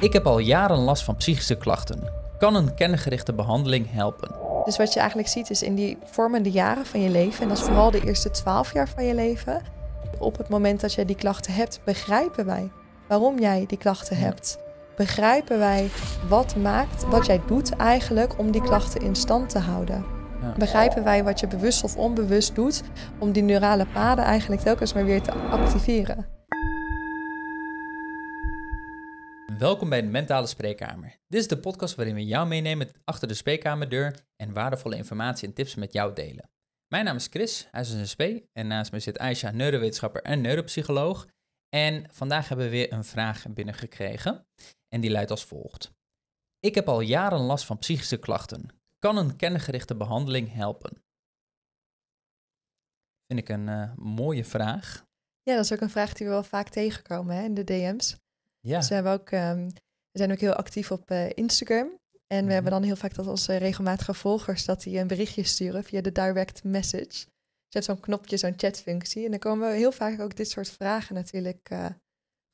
Ik heb al jaren last van psychische klachten. Kan een kerngerichte behandeling helpen? Dus wat je eigenlijk ziet is in die vormende jaren van je leven, en dat is vooral de eerste twaalf jaar van je leven, op het moment dat jij die klachten hebt, begrijpen wij waarom jij die klachten hebt. Begrijpen wij wat maakt, wat jij doet eigenlijk om die klachten in stand te houden. Begrijpen wij wat je bewust of onbewust doet om die neurale paden eigenlijk telkens maar weer te activeren. Welkom bij de Mentale Spreekkamer. Dit is de podcast waarin we jou meenemen achter de spreekkamerdeur en waardevolle informatie en tips met jou delen. Mijn naam is Chris, hij is een SP en naast me zit Aisha, neurowetenschapper en neuropsycholoog. En vandaag hebben we weer een vraag binnengekregen en die luidt als volgt. Ik heb al jaren last van psychische klachten. Kan een kerngerichte behandeling helpen? Vind ik een eh, mooie vraag. Ja, dat is ook een vraag die we wel vaak tegenkomen hè, in de DM's. Ja. Dus we, hebben ook, ehm, we zijn ook heel actief op eh, Instagram. En we mhm. hebben dan heel vaak dat onze regelmatige volgers dat die een berichtje sturen via de direct message. Dus je zo'n knopje, zo'n chatfunctie. En dan komen we heel vaak ook dit soort vragen natuurlijk eh,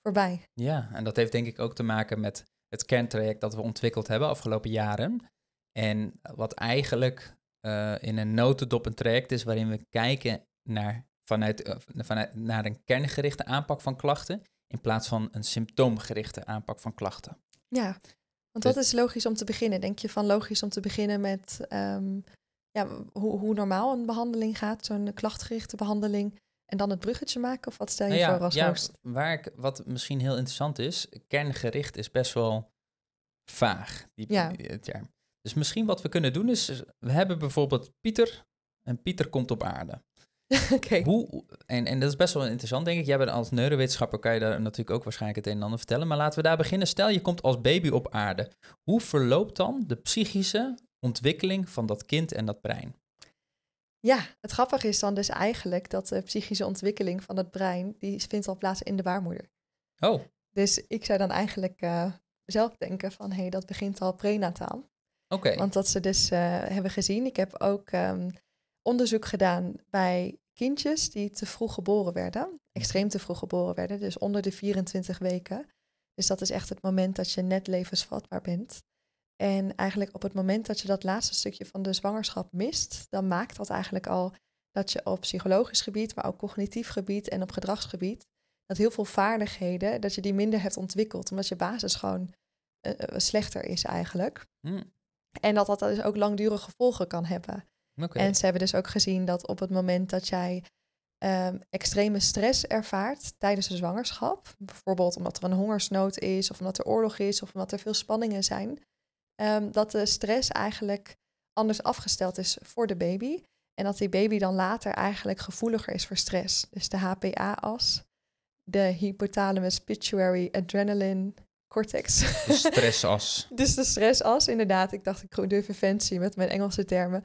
voorbij. Ja, en dat heeft denk ik ook te maken met het kerntraject dat we ontwikkeld hebben afgelopen jaren. En wat eigenlijk eh, in een notendop een traject is waarin we kijken naar, vanuit, vanuit, naar een kerngerichte aanpak van klachten in plaats van een symptoomgerichte aanpak van klachten. Ja, want wat dus is logisch om te beginnen? Denk je van logisch om te beginnen met ehm, ja, hoe, hoe normaal een behandeling gaat, zo'n klachtgerichte behandeling, en dan het bruggetje maken? Of wat stel je nou voor als ja, Waar ik, wat misschien heel interessant is, kerngericht is best wel vaag, die, term. Dus misschien wat we kunnen doen is, we hebben bijvoorbeeld Pieter en Pieter komt op aarde. okay. Hoe, en, en dat is best wel interessant, denk ik. Jij bent als neurowetenschapper, kan je daar natuurlijk ook waarschijnlijk het een en ander vertellen. Maar laten we daar beginnen. Stel, je komt als baby op aarde. Hoe verloopt dan de psychische ontwikkeling van dat kind en dat brein? Ja, het grappige is dan dus eigenlijk dat de psychische ontwikkeling van het brein, die vindt al plaats in de baarmoeder. Oh. Dus ik zou dan eigenlijk eh, zelf denken van, hé, hey, dat begint al prenataal. Oké. Want dat ze dus eh, hebben gezien, ik heb ook ehm, onderzoek gedaan bij kindjes die te vroeg geboren werden, extreem te vroeg geboren werden, dus onder de 24 weken. Dus dat is echt het moment dat je net levensvatbaar bent. En eigenlijk op het moment dat je dat laatste stukje van de zwangerschap mist, dan maakt dat eigenlijk al dat je op psychologisch gebied, maar ook cognitief gebied en op gedragsgebied, dat heel veel vaardigheden, dat je die minder hebt ontwikkeld, omdat je basis gewoon eh, eh, slechter is eigenlijk. Hmm. En dat dat dus ook langdurige gevolgen kan hebben. En ze hebben dus ook gezien dat op het moment dat jij ehm, extreme stress ervaart tijdens de zwangerschap, bijvoorbeeld omdat er een hongersnood is, of omdat er oorlog is, of omdat er veel spanningen zijn, ehm, dat de stress eigenlijk anders afgesteld is voor de baby. En dat die baby dan later eigenlijk gevoeliger is voor stress. Dus de HPA-as, de hypothalamus pituitary adrenaline cortex. De stressas. dus de stressas, inderdaad. Ik dacht, ik doe even fancy met mijn Engelse termen.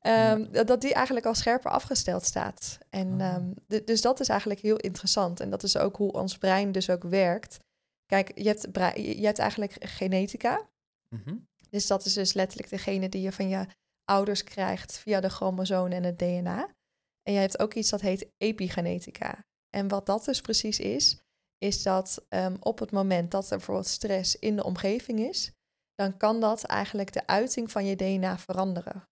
Ehm, dat, die eigenlijk al scherper afgesteld staat. En ah. ehm, dus dat is eigenlijk heel interessant. En dat is ook hoe ons brein dus ook werkt. Kijk, je hebt, je hebt eigenlijk genetica. Mhm. Dus dat is dus letterlijk degene die je van je ouders krijgt via de chromosomen en het DNA. En je hebt ook iets dat heet epigenetica. En wat dat dus precies is, is dat ehm, op het moment dat er bijvoorbeeld stress in de omgeving is, dan kan dat eigenlijk de uiting van je DNA veranderen.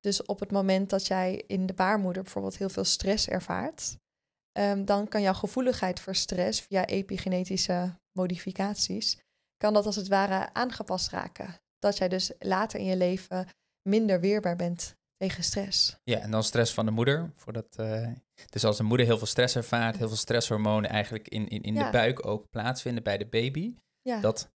Dus op het moment dat jij in de baarmoeder bijvoorbeeld heel veel stress ervaart, ehm, dan kan jouw gevoeligheid voor stress via epigenetische modificaties, kan dat als het ware aangepast raken. Dat jij dus later in je leven minder weerbaar bent tegen stress. Ja, en dan stress van de moeder. Voordat, uh, dus als de moeder heel veel stress ervaart, heel veel stresshormonen eigenlijk in, in, in de buik ook plaatsvinden bij de baby. Ja. Dat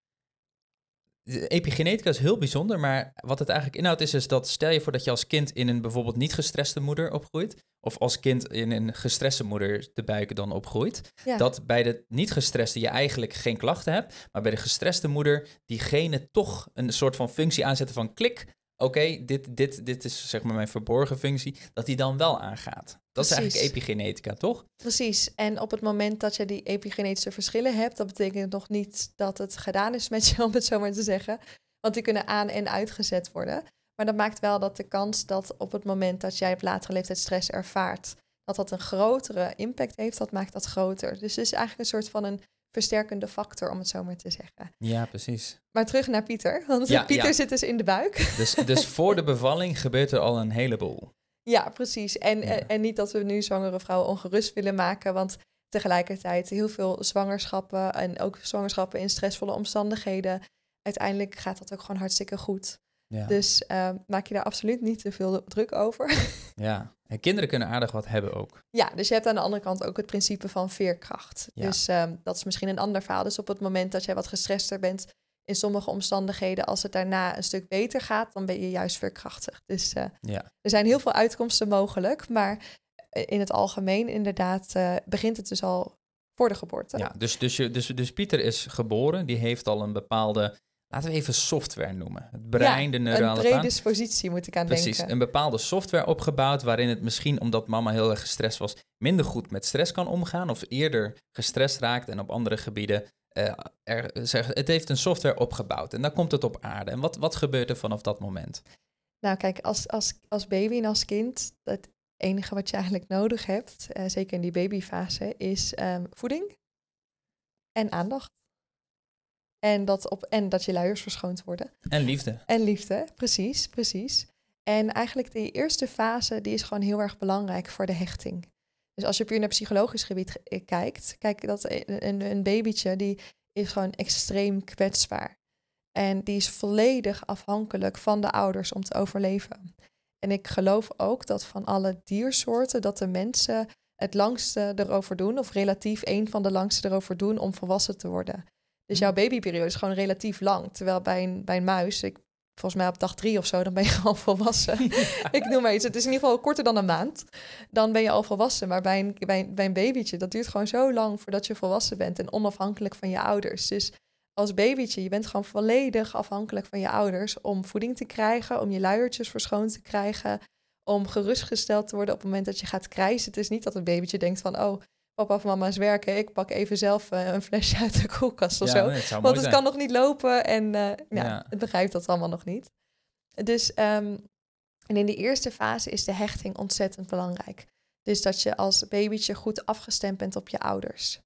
Epigenetica is heel bijzonder, maar wat het eigenlijk inhoudt is, is dus dat stel je voor dat je als kind in een bijvoorbeeld niet gestreste moeder opgroeit, of als kind in een gestreste moeder de buiken dan opgroeit, dat bij de niet gestreste je eigenlijk geen klachten hebt, maar bij de gestreste moeder die genen toch een soort van functie aanzetten van klik, oké, dit, dit, dit is zeg maar mijn verborgen functie, dat die dan wel aangaat. Dat is eigenlijk epigenetica, toch? Precies. En op het moment dat je die epigenetische verschillen hebt, dat betekent nog niet dat het gedaan is met je, om het zo maar te zeggen. Want die kunnen aan- en uitgezet worden. Maar dat maakt wel dat de kans dat op het moment dat jij op latere leeftijd stress ervaart, dat dat een grotere impact heeft, dat maakt dat groter. Dus het is eigenlijk een soort van een versterkende factor, om het zo maar te zeggen. Ja, precies. Maar terug naar Pieter, want Pieter zit dus in de buik. Dus, dus voor de bevalling gebeurt er al een heleboel. Ja, precies. En, en, en niet dat we nu zwangere vrouwen ongerust willen maken, want tegelijkertijd heel veel zwangerschappen en ook zwangerschappen in stressvolle omstandigheden. Uiteindelijk gaat dat ook gewoon hartstikke goed. Dus ehm, maak je daar absoluut niet te veel druk over. ja, en kinderen kunnen aardig wat hebben ook. Ja, dus je hebt aan de andere kant ook het principe van veerkracht. Dus ehm, dat is misschien een ander verhaal. Dus op het moment dat jij wat gestrester bent, in sommige omstandigheden, als het daarna een stuk beter gaat, dan ben je juist veerkrachtig. Dus eh, ja. er zijn heel veel uitkomsten mogelijk, maar eh, in het algemeen inderdaad eh, begint het dus al voor de geboorte. Ja, dus, dus, je, dus, dus Pieter is geboren, die heeft al een bepaalde laten we even software noemen. Het brein, de neurale een predispositie moet ik aan Precies, denken. Precies, een bepaalde software opgebouwd waarin het misschien omdat mama heel erg gestrest was, minder goed met stress kan omgaan of eerder gestrest raakt en op andere gebieden. Eh, er, eh, zeg, het heeft een software opgebouwd en dan komt het op aarde. En wat, wat gebeurt er vanaf dat moment? Nou kijk, als, als, als baby en als kind, het enige wat je eigenlijk nodig hebt, eh, zeker in die babyfase, is ehm, voeding en aandacht. En dat, op, en dat je luiers verschoond worden. En liefde. En liefde, precies, precies. En eigenlijk die eerste fase, die is gewoon heel erg belangrijk voor de hechting. Dus als je puur naar psychologisch gebied eh, kijkt, kijk dat eh, een, een babytje, die is gewoon extreem kwetsbaar. En die is volledig afhankelijk van de ouders om te overleven. En ik geloof ook dat van alle diersoorten, dat de mensen het langste erover doen, of relatief een van de langste erover doen om volwassen te worden. Dus jouw babyperiode is gewoon relatief lang. Terwijl bij een, bij een muis, ik, volgens mij op dag drie of zo, dan ben je al volwassen. ik noem maar iets. Het is in ieder geval korter dan een maand. Dan ben je al volwassen. Maar bij een, een, bij een babytje, dat duurt gewoon zo lang voordat je volwassen bent. En onafhankelijk van je ouders. Dus als babytje, je bent gewoon volledig afhankelijk van je ouders. Om voeding te krijgen, om je luiertjes verschoond te krijgen. Om gerustgesteld te worden op het moment dat je gaat krijsen. Het is niet dat een babytje denkt van, oh, papa of mama's werken. Ik pak even zelf eh, een flesje uit de koelkast of zo. Want het kan nog niet lopen en uh, ja, het begrijpt dat allemaal nog niet. Dus ehm, en in de eerste fase is de hechting ontzettend belangrijk. Dus dat je als babytje goed afgestemd bent op je ouders.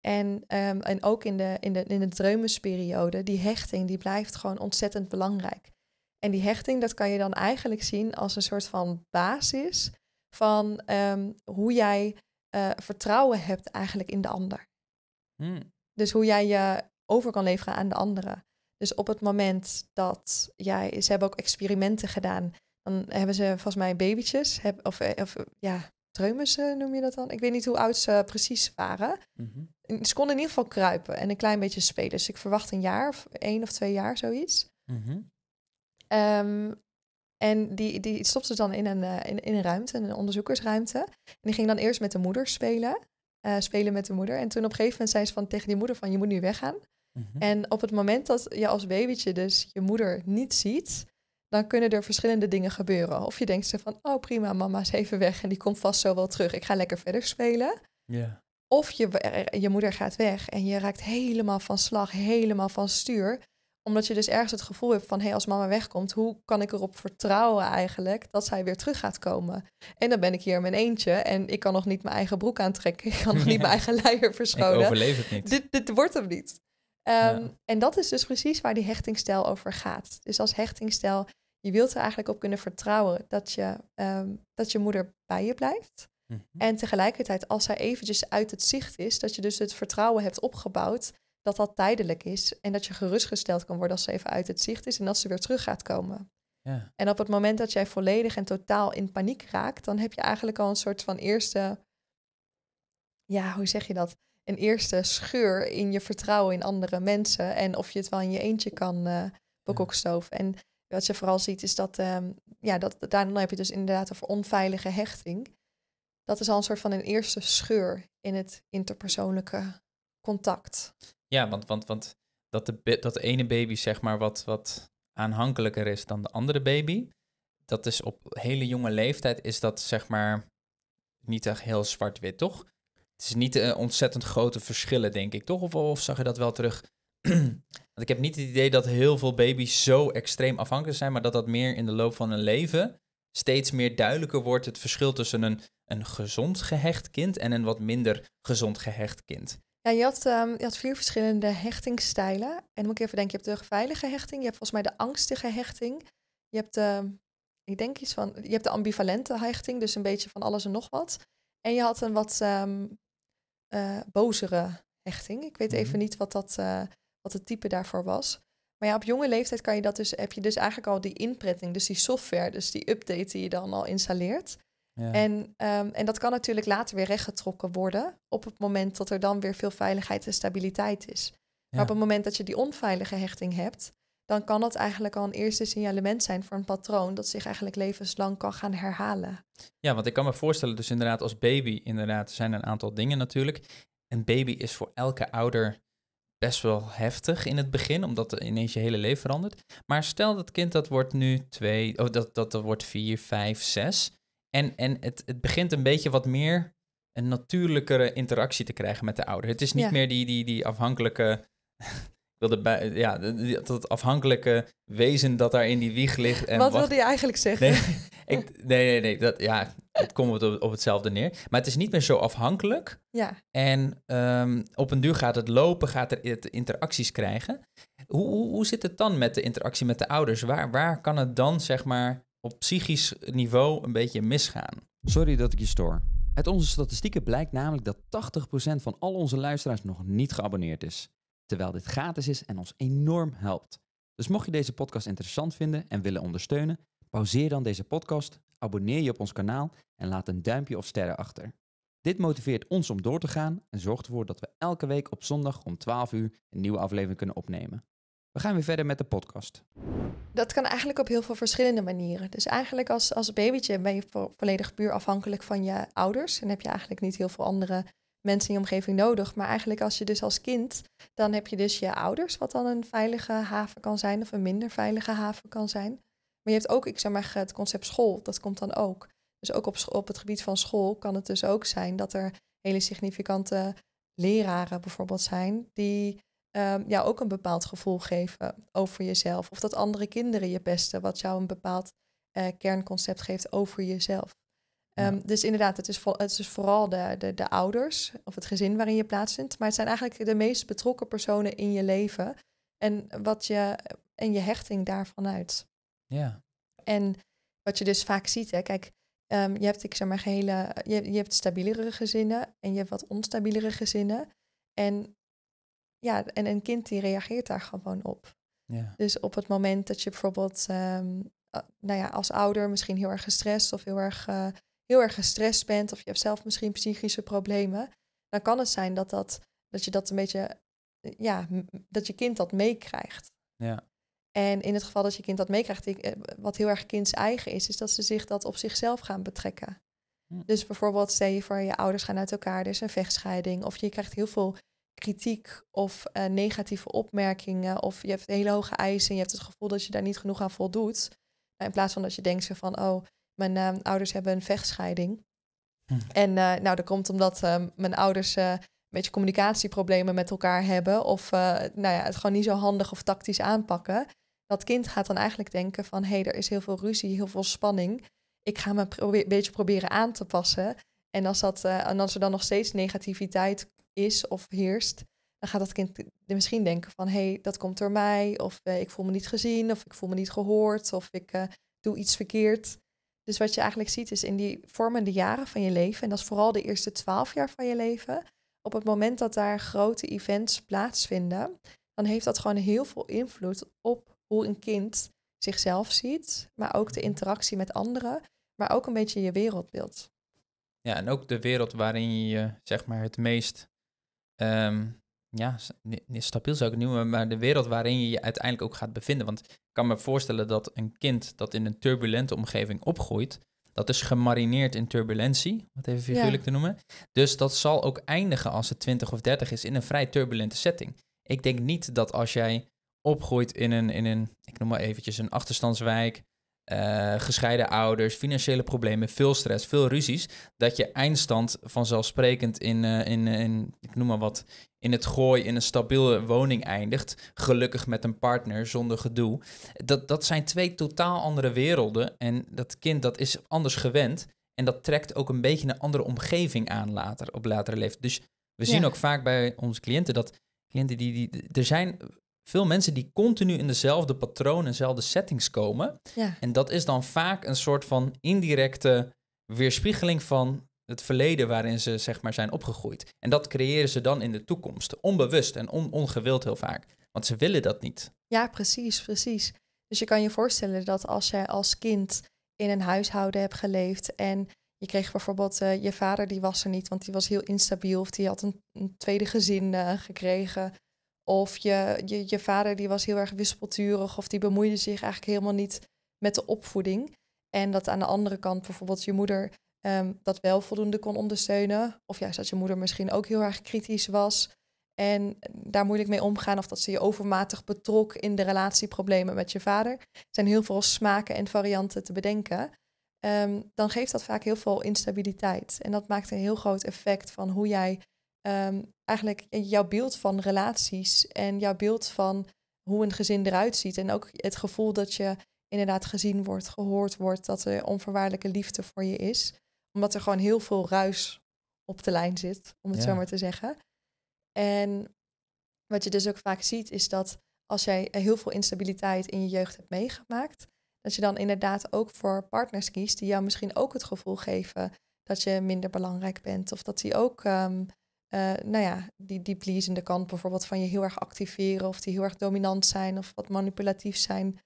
En, ehm, en ook in de, in, de, in de dreumensperiode, die hechting die blijft gewoon ontzettend belangrijk. En die hechting, dat kan je dan eigenlijk zien als een soort van basis van ehm, hoe jij eh, vertrouwen hebt eigenlijk in de ander. Hmm. Dus hoe jij je over kan leveren aan de anderen. Dus op het moment dat jij, ze hebben ook experimenten gedaan, dan hebben ze volgens mij babytjes, heb, of, eh, of ja, treumen eh, noem je dat dan? Ik weet niet hoe oud ze precies waren. Mhm. Ze konden in ieder geval kruipen en een klein beetje spelen. Dus ik verwacht een jaar of één of twee jaar zoiets. Mhm. Ehm, en die, die stopte ze dan in een, eh, in, in, een ruimte, een onderzoekersruimte. En die ging dan eerst met de moeder spelen. Eh, spelen met de moeder. En toen op een gegeven moment zei ze van, tegen die moeder van, je moet nu weggaan. Mhm. En op het moment dat je als babytje dus je moeder niet ziet, dan kunnen er verschillende dingen gebeuren. Of je denkt ze van, oh prima, mama is even weg en die komt vast zo wel terug. Ik ga lekker verder spelen. Of je, eh, je moeder gaat weg en je raakt helemaal van slag, helemaal van stuur omdat je dus ergens het gevoel hebt van, hé, hey, als mama wegkomt, hoe kan ik erop vertrouwen eigenlijk dat zij weer terug gaat komen? En dan ben ik hier in mijn eentje en ik kan nog niet mijn eigen broek aantrekken. Ik kan nog niet mijn eigen leier verschonen. Ik overleef het niet. Dit, dit wordt hem niet. Ehm, en dat is dus precies waar die hechtingstijl over gaat. Dus als hechtingstijl, je wilt er eigenlijk op kunnen vertrouwen dat je, ehm, dat je moeder bij je blijft. Mhm. En tegelijkertijd, als zij eventjes uit het zicht is, dat je dus het vertrouwen hebt opgebouwd dat dat tijdelijk is en dat je gerustgesteld kan worden als ze even uit het zicht is en dat ze weer terug gaat komen. Ja. En op het moment dat jij volledig en totaal in paniek raakt, dan heb je eigenlijk al een soort van eerste, ja, hoe zeg je dat? Een eerste scheur in je vertrouwen in andere mensen en of je het wel in je eentje kan uh, bekokstoven. En wat je vooral ziet is dat, um, ja, dat dan heb je dus inderdaad over onveilige hechting. Dat is al een soort van een eerste scheur in het interpersoonlijke contact. Ja, want, want, want dat, de, dat ene baby zeg maar wat, wat aanhankelijker is dan de andere baby, dat is op hele jonge leeftijd is dat zeg maar niet echt heel zwart-wit, toch? Het is niet eh, ontzettend grote verschillen, denk ik, toch? Of, of zag je dat wel terug? Want ik heb niet het idee dat heel veel baby's zo extreem afhankelijk zijn, maar dat dat meer in de loop van hun leven steeds meer duidelijker wordt het verschil tussen een, een gezond gehecht kind en een wat minder gezond gehecht kind. Ja, je had, ehm, je had vier verschillende hechtingsstijlen. En dan moet ik even denken, je hebt de veilige hechting, je hebt volgens mij de angstige hechting, je hebt de, ik denk iets van, je hebt de ambivalente hechting, dus een beetje van alles en nog wat. En je had een wat um, bozere hechting. Ik weet even mhm. niet wat, dat, eh, wat het type daarvoor was. Maar ja, op jonge leeftijd kan je dat dus, heb je dus eigenlijk al die inpretting, dus die software, dus die update die je dan al installeert. En, ehm, en dat kan natuurlijk later weer rechtgetrokken worden op het moment dat er dan weer veel veiligheid en stabiliteit is. Maar op het moment dat je die onveilige hechting hebt, dan kan dat eigenlijk al een eerste signalement zijn voor een patroon dat zich eigenlijk levenslang kan gaan herhalen. Ja, want ik kan me voorstellen, dus inderdaad als baby, inderdaad zijn er een aantal dingen natuurlijk. Een baby is voor elke ouder best wel heftig in het begin, omdat het ineens je hele leven verandert. Maar stel dat kind dat wordt nu twee, oh, dat, dat, dat wordt vier, vijf, zes. En, en het, het begint een beetje wat meer een natuurlijkere interactie te krijgen met de ouder. Het is niet meer die, die, die afhankelijke. wilde ja, dat afhankelijke wezen dat daar in die wieg ligt. En wat, wilde je eigenlijk zeggen? Nee, ik, nee, nee, nee, Dat, ja, het komt op, op hetzelfde neer. Maar het is niet meer zo afhankelijk. Ja. En ehm, op een duur gaat het lopen, gaat het interacties krijgen. Hoe, hoe, hoe zit het dan met de interactie met de ouders? Waar, waar kan het dan, zeg maar, op psychisch niveau een beetje misgaan. Sorry dat ik je stoor. Uit onze statistieken blijkt namelijk dat 80% van al onze luisteraars nog niet geabonneerd is. Terwijl dit gratis is en ons enorm helpt. Dus mocht je deze podcast interessant vinden en willen ondersteunen, pauzeer dan deze podcast, abonneer je op ons kanaal en laat een duimpje of sterren achter. Dit motiveert ons om door te gaan en zorgt ervoor dat we elke week op zondag om 12 uur een nieuwe aflevering kunnen opnemen. We gaan weer verder met de podcast. Dat kan eigenlijk op heel veel verschillende manieren. Dus eigenlijk als, als babytje ben je volledig puur afhankelijk van je ouders. En heb je eigenlijk niet heel veel andere mensen in je omgeving nodig. Maar eigenlijk als je dus als kind, dan heb je dus je ouders, wat dan een veilige haven kan zijn of een minder veilige haven kan zijn. Maar je hebt ook, ik zeg maar, het concept school, dat komt dan ook. Dus ook op, op het gebied van school kan het dus ook zijn dat er hele significante leraren bijvoorbeeld zijn die um, jou ook een bepaald gevoel geven over jezelf. Of dat andere kinderen je pesten, wat jou een bepaald eh, kernconcept geeft over jezelf. Ehm, dus inderdaad, het is, vo het is vooral de, de, de, ouders of het gezin waarin je plaatsvindt. Maar het zijn eigenlijk de meest betrokken personen in je leven. En, wat je, en je hechting daarvan uit. Ja. En wat je dus vaak ziet, hè, kijk, ehm, je hebt, ik zeg maar, gehele, je, je hebt stabielere gezinnen en je hebt wat onstabielere gezinnen. En ja, en een kind die reageert daar gewoon op. Ja. Dus op het moment dat je bijvoorbeeld, ehm, nou ja, als ouder misschien heel erg gestrest of heel erg, eh, heel erg gestrest bent, of je hebt zelf misschien psychische problemen, dan kan het zijn dat, dat, dat je dat een beetje, eh, ja, dat je kind dat meekrijgt. Ja. En in het geval dat je kind dat meekrijgt, eh, wat heel erg kinds eigen is, is dat ze zich dat op zichzelf gaan betrekken. Hm. Dus bijvoorbeeld, stel je voor, je ouders gaan uit elkaar, er is een vechtscheiding, of je krijgt heel veel kritiek of eh, negatieve opmerkingen of je hebt hele hoge eisen en je hebt het gevoel dat je daar niet genoeg aan voldoet. in plaats van dat je denkt van, oh, mijn eh, ouders hebben een vechtscheiding. Hmm. En eh, nou, dat komt omdat ehm, mijn ouders een beetje communicatieproblemen met elkaar hebben of nou ja, het gewoon niet zo handig of tactisch aanpakken. Dat kind gaat dan eigenlijk denken van, hé, hey, er is heel veel ruzie, heel veel spanning. Ik ga me een beetje proberen aan te passen. En als, dat, en als er dan nog steeds negativiteit is of heerst, dan gaat dat kind misschien denken van hé, hey, dat komt door mij, of eh, ik voel me niet gezien, of ik voel me niet gehoord, of ik eh, doe iets verkeerd. Dus wat je eigenlijk ziet is in die vormende jaren van je leven, en dat is vooral de eerste twaalf jaar van je leven, op het moment dat daar grote events plaatsvinden, dan heeft dat gewoon heel veel invloed op hoe een kind zichzelf ziet, maar ook de interactie met anderen, maar ook een beetje je wereldbeeld. Ja, en ook de wereld waarin je zeg maar het meest Ehm, ja, stabiel zou ik het noemen, maar de wereld waarin je je uiteindelijk ook gaat bevinden. Want ik kan me voorstellen dat een kind dat in een turbulente omgeving opgroeit, dat is gemarineerd in turbulentie, wat even figuurlijk te noemen. Dus dat zal ook eindigen als het 20 of 30 is in een vrij turbulente setting. Ik denk niet dat als jij opgroeit in een, in een ik noem maar eventjes, een achterstandswijk eh, gescheiden ouders, financiële problemen, veel stress, veel ruzies, dat je eindstand vanzelfsprekend in, eh, in, eh, in ik noem maar wat, in het gooi, in een stabiele woning eindigt, gelukkig met een partner, zonder gedoe. Dat, dat zijn twee totaal andere werelden en dat kind dat is anders gewend en dat trekt ook een beetje een andere omgeving aan later, op latere leeftijd. Dus we zien ook vaak bij onze cliënten dat cliënten die, die, er zijn veel mensen die continu in dezelfde patroon, dezelfde settings komen. En dat is dan vaak een soort van indirecte weerspiegeling van het verleden waarin ze zeg maar zijn opgegroeid. En dat creëren ze dan in de toekomst, onbewust en ongewild heel vaak. Want ze willen dat niet. Ja, precies, precies. Dus je kan je voorstellen dat als jij als kind in een huishouden hebt geleefd en je kreeg bijvoorbeeld eh, je vader die was er niet, want die was heel instabiel of die had een, tweede gezin eh, gekregen. Of je, je, je vader die was heel erg wispelturig of die bemoeide zich eigenlijk helemaal niet met de opvoeding. En dat aan de andere kant bijvoorbeeld je moeder ehm, dat wel voldoende kon ondersteunen. Of juist dat je moeder misschien ook heel erg kritisch was. En eh, daar moeilijk mee omgaan of dat ze je overmatig betrok in de relatieproblemen met je vader. Er zijn heel veel smaken en varianten te bedenken. Ehm, dan geeft dat vaak heel veel instabiliteit. En dat maakt een heel groot effect van hoe jij Ehm, eigenlijk jouw beeld van relaties en jouw beeld van hoe een gezin eruit ziet. En ook het gevoel dat je inderdaad gezien wordt, gehoord wordt, dat er onvoorwaardelijke liefde voor je is. Omdat er gewoon heel veel ruis op de lijn zit, om het zo maar te zeggen. En wat je dus ook vaak ziet, is dat als jij heel veel instabiliteit in je jeugd hebt meegemaakt, dat je dan inderdaad ook voor partners kiest die jou misschien ook het gevoel geven dat je minder belangrijk bent. Of dat die ook ehm, eh, nou ja, die, die pleasende kant bijvoorbeeld van je heel erg activeren of die heel erg dominant zijn of wat manipulatief zijn.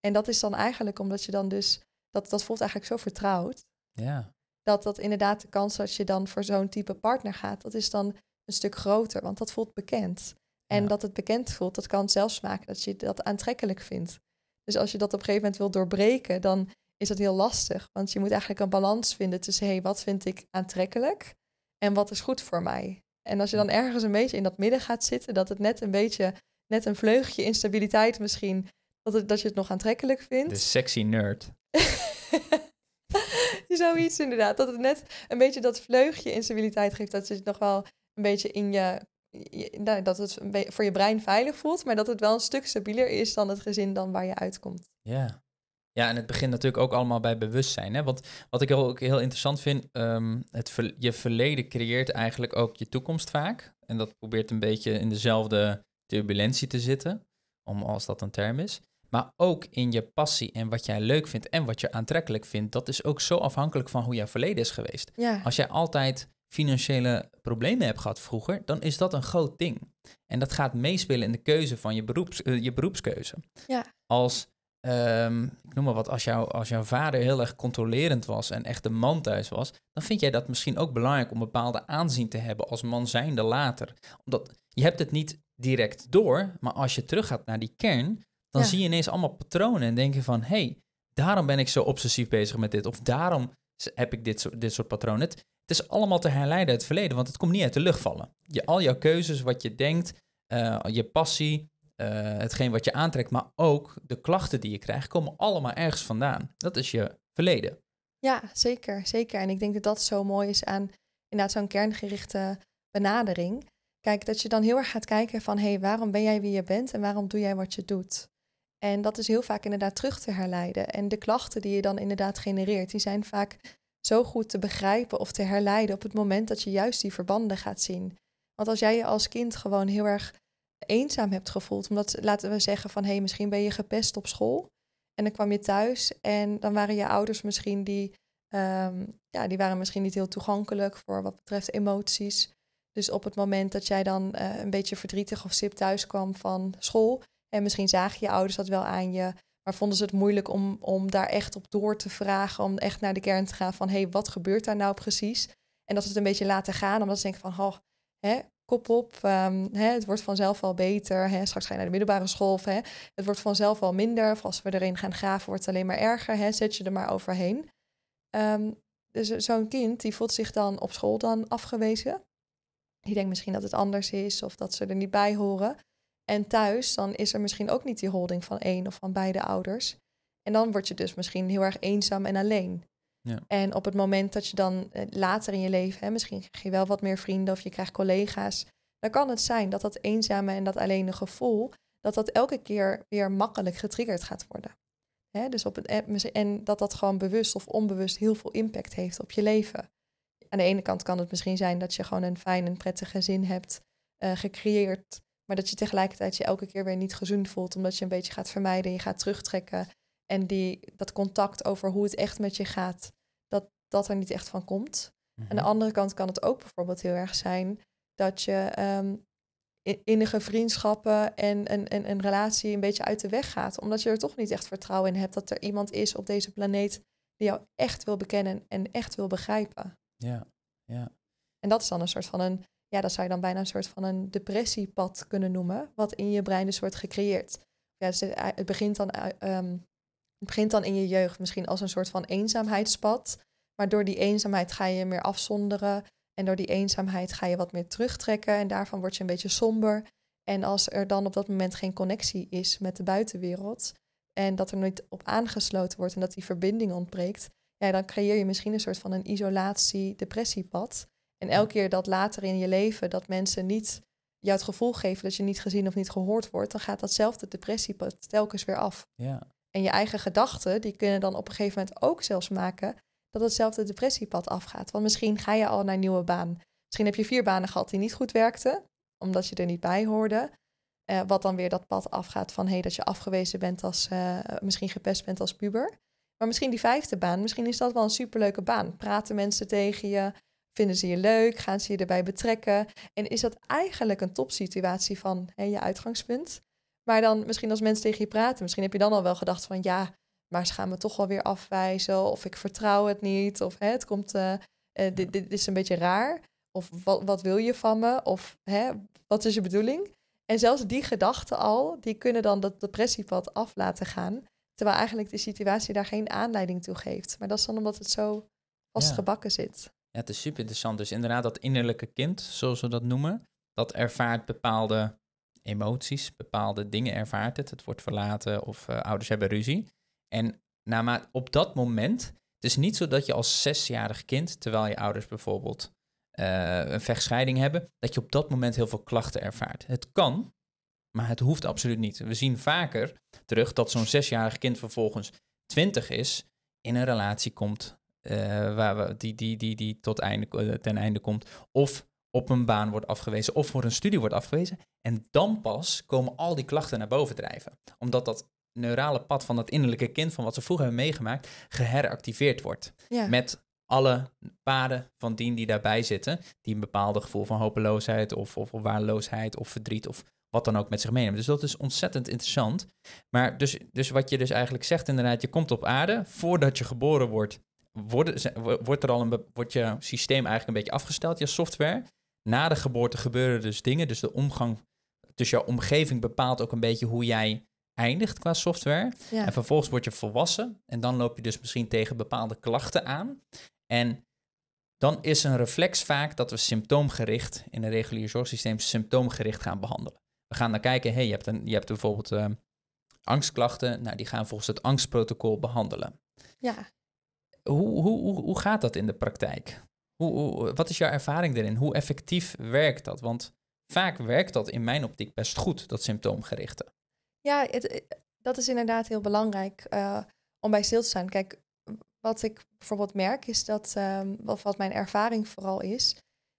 En dat is dan eigenlijk omdat je dan dus, dat, dat voelt eigenlijk zo vertrouwd. Ja. Dat dat inderdaad de kans dat je dan voor zo'n type partner gaat, dat is dan een stuk groter, want dat voelt bekend. En dat het bekend voelt, dat kan zelfs maken dat je dat aantrekkelijk vindt. Dus als je dat op een gegeven moment wil doorbreken, dan is dat heel lastig. Want je moet eigenlijk een balans vinden tussen, hé, hey, wat vind ik aantrekkelijk en wat is goed voor mij? En als je dan ergens een beetje in dat midden gaat zitten, dat het net een beetje, net een vleugje instabiliteit misschien, dat, het, dat je het nog aantrekkelijk vindt. De sexy nerd. Zoiets inderdaad. Dat het net een beetje dat vleugje instabiliteit geeft. Dat het nog wel een beetje in je. Nou, dat het voor je brein veilig voelt, maar dat het wel een stuk stabieler is dan het gezin dan waar je uitkomt. Ja. Ja, en het begint natuurlijk ook allemaal bij bewustzijn. Hè? Want wat ik ook heel interessant vind, ehm, het je verleden creëert eigenlijk ook je toekomst vaak. En dat probeert een beetje in dezelfde turbulentie te zitten, om, als dat een term is. Maar ook in je passie en wat jij leuk vindt en wat je aantrekkelijk vindt, dat is ook zo afhankelijk van hoe jouw verleden is geweest. Als jij altijd financiële problemen hebt gehad vroeger, dan is dat een groot ding. En dat gaat meespelen in de keuze van je, beroeps, eh, je beroepskeuze. Ja. Als Ehm, ik noem maar wat, als, jou, als jouw vader heel erg controlerend was en echt de man thuis was, dan vind jij dat misschien ook belangrijk om bepaalde aanzien te hebben als man zijnde later. Omdat je hebt het niet direct door, maar als je teruggaat naar die kern, dan zie je ineens allemaal patronen en denk je van, hey, daarom ben ik zo obsessief bezig met dit, of daarom heb ik dit, soort, dit soort patronen. Het, is allemaal te herleiden uit het verleden, want het komt niet uit de lucht vallen. Je, al jouw keuzes, wat je denkt, eh, je passie, eh, hetgeen wat je aantrekt, maar ook de klachten die je krijgt, komen allemaal ergens vandaan. Dat is je verleden. Ja, zeker, zeker. En ik denk dat dat zo mooi is aan inderdaad zo'n kerngerichte benadering. Kijk, dat je dan heel erg gaat kijken van, hé, hey, waarom ben jij wie je bent en waarom doe jij wat je doet? En dat is heel vaak inderdaad terug te herleiden. En de klachten die je dan inderdaad genereert, die zijn vaak zo goed te begrijpen of te herleiden op het moment dat je juist die verbanden gaat zien. Want als jij je als kind gewoon heel erg eenzaam hebt gevoeld. Omdat laten we zeggen van hé, hey, misschien ben je gepest op school. En dan kwam je thuis en dan waren je ouders misschien die, ehm, ja, die waren misschien niet heel toegankelijk voor wat betreft emoties. Dus op het moment dat jij dan eh, een beetje verdrietig of sip thuis kwam van school. En misschien zagen je ouders dat wel aan je. Maar vonden ze het moeilijk om, om daar echt op door te vragen. Om echt naar de kern te gaan van hé, hey, wat gebeurt daar nou precies? En dat ze het een beetje laten gaan. Omdat ze denken van, oh, hè, kop op. Ehm, hè, het wordt vanzelf al beter. Hè, straks ga je naar de middelbare school. Of, hè, het wordt vanzelf al minder. Of als we erin gaan graven, wordt het alleen maar erger. Hè, zet je er maar overheen. Ehm, dus eh, zo'n kind die voelt zich dan op school dan afgewezen. Die denkt misschien dat het anders is of dat ze er niet bij horen. En thuis dan is er misschien ook niet die holding van één of van beide ouders. En dan word je dus misschien heel erg eenzaam en alleen. Ja. En op het moment dat je dan eh, later in je leven, hè, misschien krijg je wel wat meer vrienden of je krijgt collega's, dan kan het zijn dat dat eenzame en dat alleen gevoel, dat dat elke keer weer makkelijk getriggerd gaat worden. Hè, dus op het, eh, en dat dat gewoon bewust of onbewust heel veel impact heeft op je leven. Aan de ene kant kan het misschien zijn dat je gewoon een fijn en prettig gezin hebt eh, gecreëerd, maar dat je tegelijkertijd je elke keer weer niet gezond voelt, omdat je een beetje gaat vermijden, je gaat terugtrekken en die, dat contact over hoe het echt met je gaat, dat dat er niet echt van komt. Mm Aan de mhm. andere kant kan het ook bijvoorbeeld heel erg zijn dat je um, innige vriendschappen en een, een, een relatie een beetje uit de weg gaat. Omdat je er toch niet echt vertrouwen in hebt dat er iemand is op deze planeet die jou echt wil bekennen en echt wil begrijpen. Ja, ja. En dat is dan een soort van een, ja, dat zou je dan bijna een soort van een depressiepad kunnen noemen, wat in je brein een dus soort gecreëerd. Ja, eh, het, begint dan eh, ehm, het begint dan in je jeugd misschien als een soort van eenzaamheidspad. Maar door die eenzaamheid ga je meer afzonderen. En door die eenzaamheid ga je wat meer terugtrekken. En daarvan word je een beetje somber. En als er dan op dat moment geen connectie is met de buitenwereld. En dat er nooit op aangesloten wordt en dat die verbinding ontbreekt. Ja, dan creëer je misschien een soort van een isolatie-depressiepad. En elke keer dat later in je leven dat mensen niet jou het gevoel geven dat je niet gezien of niet gehoord wordt, dan gaat datzelfde depressiepad telkens weer af. Ja. En je eigen gedachten, die kunnen dan op een gegeven moment ook zelfs maken dat hetzelfde depressiepad afgaat. Want misschien ga je al naar een nieuwe baan. Misschien heb je vier banen gehad die niet goed werkten, omdat je er niet bij hoorde. Eh, wat dan weer dat pad afgaat van hey, dat je afgewezen bent als, eh, misschien gepest bent als puber. Maar misschien die vijfde baan, misschien is dat wel een superleuke baan. Praten mensen tegen je? Vinden ze je leuk? Gaan ze je erbij betrekken? En is dat eigenlijk een topsituatie van je uitgangspunt? Maar dan misschien als mensen tegen je praten, misschien heb je dan al wel gedacht van ja, maar ze gaan me toch wel weer afwijzen. Of ik vertrouw het niet. Of hè, het komt, eh, eh, dit, dit, is een beetje raar. Of wat, wat wil je van me? Of hè, wat is je bedoeling? En zelfs die gedachten al, die kunnen dan dat depressiepad af laten gaan. Terwijl eigenlijk de situatie daar geen aanleiding toe geeft. Maar dat is dan omdat het zo vastgebakken ja. zit. Ja, het is super interessant. Dus inderdaad, dat innerlijke kind, zoals we dat noemen, dat ervaart bepaalde emoties, bepaalde dingen ervaart het. Het wordt verlaten of eh, ouders hebben ruzie. En naarmate op dat moment, het is niet zo dat je als zesjarig kind, terwijl je ouders bijvoorbeeld eh, een vechtscheiding hebben, dat je op dat moment heel veel klachten ervaart. Het kan, maar het hoeft absoluut niet. We zien vaker terug dat zo'n zesjarig kind vervolgens twintig is, in een relatie komt, eh, waar we, die, die, die, die tot einde, ten einde komt, of op een baan wordt afgewezen of voor een studie wordt afgewezen. En dan pas komen al die klachten naar boven drijven. Omdat dat neurale pad van dat innerlijke kind, van wat ze vroeger hebben meegemaakt, geheractiveerd wordt. Met alle paden van dien die daarbij zitten, die een bepaalde gevoel van hopeloosheid of, of, of of verdriet of wat dan ook met zich meenemen. Dus dat is ontzettend interessant. Maar dus, dus wat je dus eigenlijk zegt inderdaad, je komt op aarde voordat je geboren wordt, wordt, wordt, er al een, wordt je systeem eigenlijk een beetje afgesteld, je software na de geboorte gebeuren dus dingen. Dus de omgang tussen jouw omgeving bepaalt ook een beetje hoe jij eindigt qua software. En vervolgens word je volwassen en dan loop je dus misschien tegen bepaalde klachten aan. En dan is een reflex vaak dat we symptoomgericht in een regulier zorgsysteem symptoomgericht gaan behandelen. We gaan dan kijken, hey, je, hebt een, je hebt bijvoorbeeld ehm, angstklachten, nou die gaan volgens het angstprotocol behandelen. Ja. Hoe, hoe, hoe, hoe gaat dat in de praktijk? Hoe, wat is jouw ervaring erin? Hoe effectief werkt dat? Want vaak werkt dat in mijn optiek best goed, dat symptoomgerichte. Ja, het, eh, dat is inderdaad heel belangrijk eh, om bij stil te staan. Kijk, wat ik bijvoorbeeld merk is dat, ehm, of wat mijn ervaring vooral is,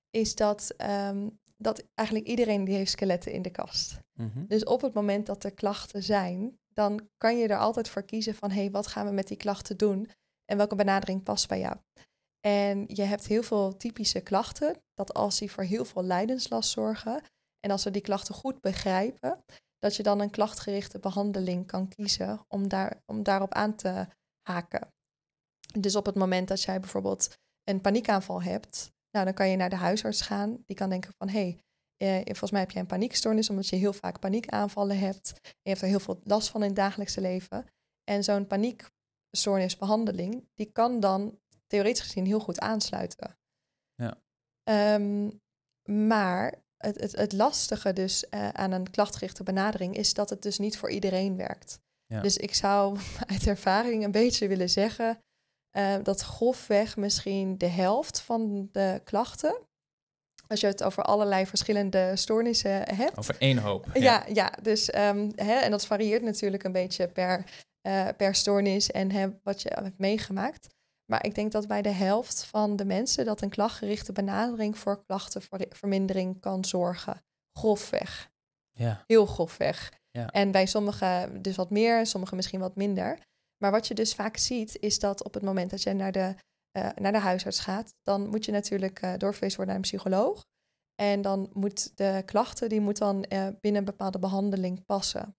is dat, ehm, dat eigenlijk iedereen die heeft skeletten in de kast. Mm Dus op het moment dat er klachten zijn, dan kan je er altijd voor kiezen van hé, hey, wat gaan we met die klachten doen en welke benadering past bij jou. En je hebt heel veel typische klachten, dat als die voor heel veel lijdenslast zorgen. En als we die klachten goed begrijpen, dat je dan een klachtgerichte behandeling kan kiezen om, daar, om daarop aan te haken. Dus op het moment dat jij bijvoorbeeld een paniekaanval hebt, nou, dan kan je naar de huisarts gaan. Die kan denken van, hé, hey, eh, volgens mij heb jij een paniekstoornis omdat je heel vaak paniekaanvallen hebt. je hebt er heel veel last van in het dagelijkse leven. En zo'n paniekstoornisbehandeling, die kan dan theoretisch gezien heel goed aansluiten. Ja. Ehm, maar het, het, het, lastige dus eh, aan een klachtgerichte benadering is dat het dus niet voor iedereen werkt. Dus ik zou uit ervaring een beetje willen zeggen uh, dat grofweg misschien de helft van de klachten, als je het over allerlei verschillende stoornissen hebt. Over één hoop. Ja, ja, dus ehm, hè, en dat varieert natuurlijk een beetje per, eh, per stoornis en hè, wat je hebt meegemaakt. Maar ik denk dat bij de helft van de mensen dat een klachtgerichte benadering voor klachtenvermindering kan zorgen. Grofweg. Ja. Heel grofweg. En bij sommigen dus wat meer, sommigen misschien wat minder. Maar wat je dus vaak ziet, is dat op het moment dat je naar de, eh, naar de huisarts gaat, dan moet je natuurlijk uh, doorverwezen worden naar een psycholoog. En dan moet de klachten, die moet dan eh, binnen een bepaalde behandeling passen.